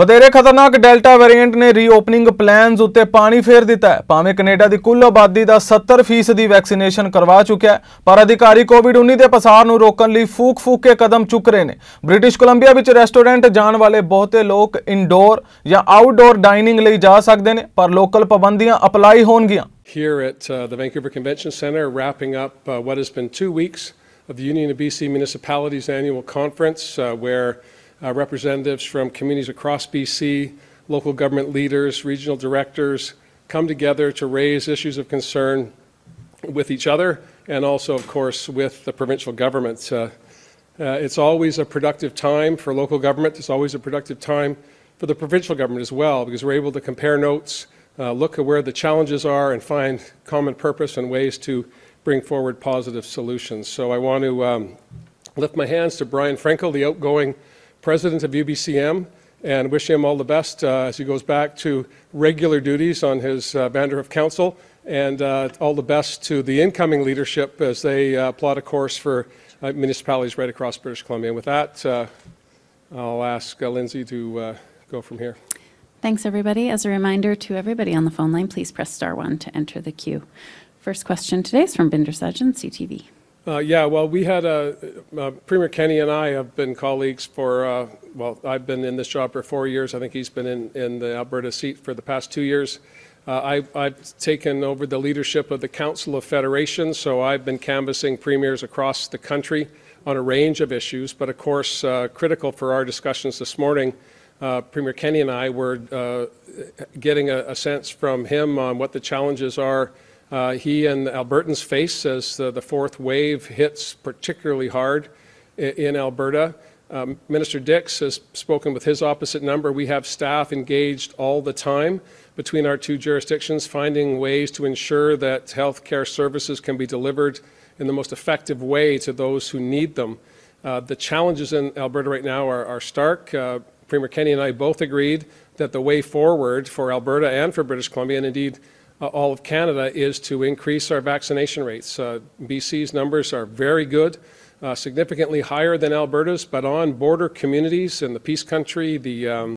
ਵਧੇਰੇ ਖਤਰਨਾਕ delta variant ਨੇ ਰੀਓਪਨਿੰਗ ਪਲਾਨਸ ਉੱਤੇ ਪਾਣੀ ਫੇਰ ਦਿੱਤਾ ਹੈ ਭਾਵੇਂ ਕੈਨੇਡਾ ਦੀ ਕੁੱਲ ਆਬਾਦੀ ਦਾ 70% ਦੀ ਵੈਕਸੀਨੇਸ਼ਨ ਕਰਵਾ ਚੁੱਕਿਆ ਹੈ ਪਰ ਅਧਿਕਾਰੀ ਕੋਵਿਡ-19 ਦੇ ਪਸਾਰ ਨੂੰ ਰੋਕਣ ਲਈ ਫੂਕ-ਫੂਕ ਕੇ ਕਦਮ ਚੁੱਕ ਰਹੇ ਨੇ ਬ੍ਰਿਟਿਸ਼ ਕੋਲੰਬੀਆ ਵਿੱਚ ਰੈਸਟੋਰੈਂਟ ਜਾਣ ਵਾਲੇ ਬਹੁਤੇ ਲੋਕ ਇਨਡੋਰ ਜਾਂ ਆਊਟਡੋਰ ਡਾਈਨਿੰਗ ਲਈ ਜਾ ਸਕਦੇ ਨੇ ਪਰ ਲੋਕਲ ਪਾਬੰਦੀਆਂ ਅਪਲਾਈ ਹੋਣਗੀਆਂ Here at uh, the Vancouver Convention Center wrapping up uh, what has been 2 weeks of the Union of BC Municipalities annual conference uh, where uh, representatives from communities across BC, local government leaders, regional directors come together to raise issues of concern with each other and also, of course, with the provincial government. Uh, uh, it's always a productive time for local government. It's always a productive time for the provincial government as well because we're able to compare notes, uh, look at where the challenges are and find common purpose and ways to bring forward positive solutions. So I want to um, lift my hands to Brian Frankel, the outgoing president of UBCM and wish him all the best uh, as he goes back to regular duties on his uh, of Council and uh, all the best to the incoming leadership as they uh, plot a course for uh, municipalities right across British Columbia. And with that, uh, I'll ask Lindsay to go from here. Thanks, everybody. As a reminder to everybody on the phone line, please press star one to enter the queue. First question today is from Binder Sajjan, CTV. Uh, yeah, well, we had a, uh, Premier Kenny and I have been colleagues for, uh, well, I've been in this job for four years. I think he's been in, in the Alberta seat for the past two years. Uh, I, I've taken over the leadership of the Council of Federations, so I've been canvassing premiers across the country on a range of issues. But of course, uh, critical for our discussions this morning, uh, Premier Kenny and I were getting a, a sense from him on what the challenges are uh, he and Albertans face as the, the, fourth wave hits particularly hard in, in Alberta. Um, Minister Dix has spoken with his opposite number. We have staff engaged all the time between our two jurisdictions, finding ways to ensure that health care services can be delivered in the most effective way to those who need them. Uh, the challenges in Alberta right now are, are stark. Uh, Premier Kenny and I both agreed that the way forward for Alberta and for British Columbia, and indeed uh, all of Canada is to increase our vaccination rates. Uh, BC's numbers are very good, uh, significantly higher than Alberta's, but on border communities in the Peace Country, the um,